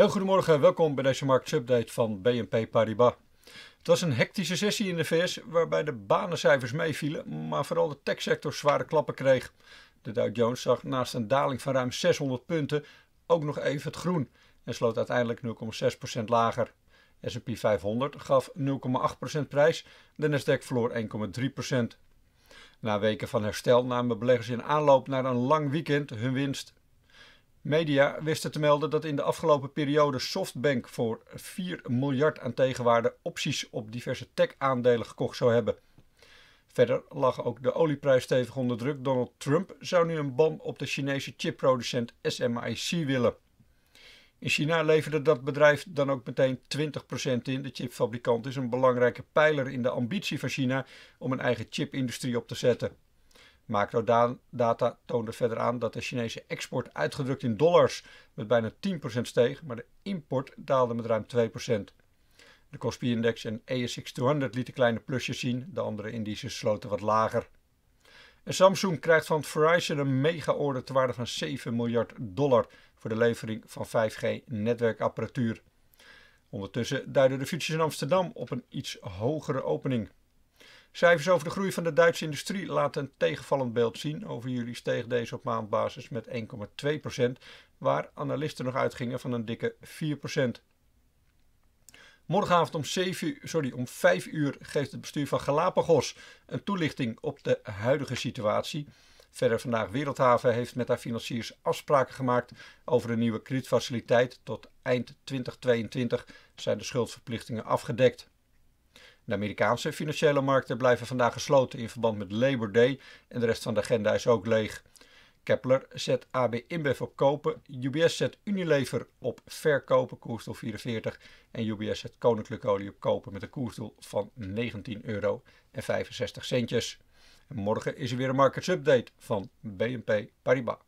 Heel goedemorgen, welkom bij deze marktsupdate van BNP Paribas. Het was een hectische sessie in de VS waarbij de banencijfers meevielen, maar vooral de techsector zware klappen kreeg. De Dow Jones zag naast een daling van ruim 600 punten ook nog even het groen en sloot uiteindelijk 0,6% lager. S&P 500 gaf 0,8% prijs, de Nasdaq verloor 1,3%. Na weken van herstel namen beleggers in aanloop naar een lang weekend hun winst. Media wisten te melden dat in de afgelopen periode SoftBank voor 4 miljard aan tegenwaarde opties op diverse tech-aandelen gekocht zou hebben. Verder lag ook de olieprijs stevig onder druk. Donald Trump zou nu een ban op de Chinese chipproducent SMIC willen. In China leverde dat bedrijf dan ook meteen 20% in. De chipfabrikant is een belangrijke pijler in de ambitie van China om een eigen chipindustrie op te zetten. Macrodata toonde verder aan dat de Chinese export uitgedrukt in dollars met bijna 10% steeg, maar de import daalde met ruim 2%. De Kospi-index en ASX 200 lieten kleine plusjes zien, de andere indices sloten wat lager. En Samsung krijgt van Verizon een mega-order ter waarde van 7 miljard dollar voor de levering van 5G-netwerkapparatuur. Ondertussen duiden de futures in Amsterdam op een iets hogere opening. Cijfers over de groei van de Duitse industrie laten een tegenvallend beeld zien. Over jullie steeg deze op maandbasis met 1,2%, waar analisten nog uitgingen van een dikke 4%. Morgenavond om, 7, sorry, om 5 uur geeft het bestuur van Galapagos een toelichting op de huidige situatie. Verder vandaag Wereldhaven heeft met haar financiers afspraken gemaakt over een nieuwe kredietfaciliteit. Tot eind 2022 zijn de schuldverplichtingen afgedekt. De Amerikaanse financiële markten blijven vandaag gesloten in verband met Labor Day en de rest van de agenda is ook leeg. Kepler zet AB InBev op kopen, UBS zet Unilever op verkopen, koersdoel 44 en UBS zet Koninklijke Olie op kopen met een koersdoel van 19,65 euro. En morgen is er weer een markets update van BNP Paribas.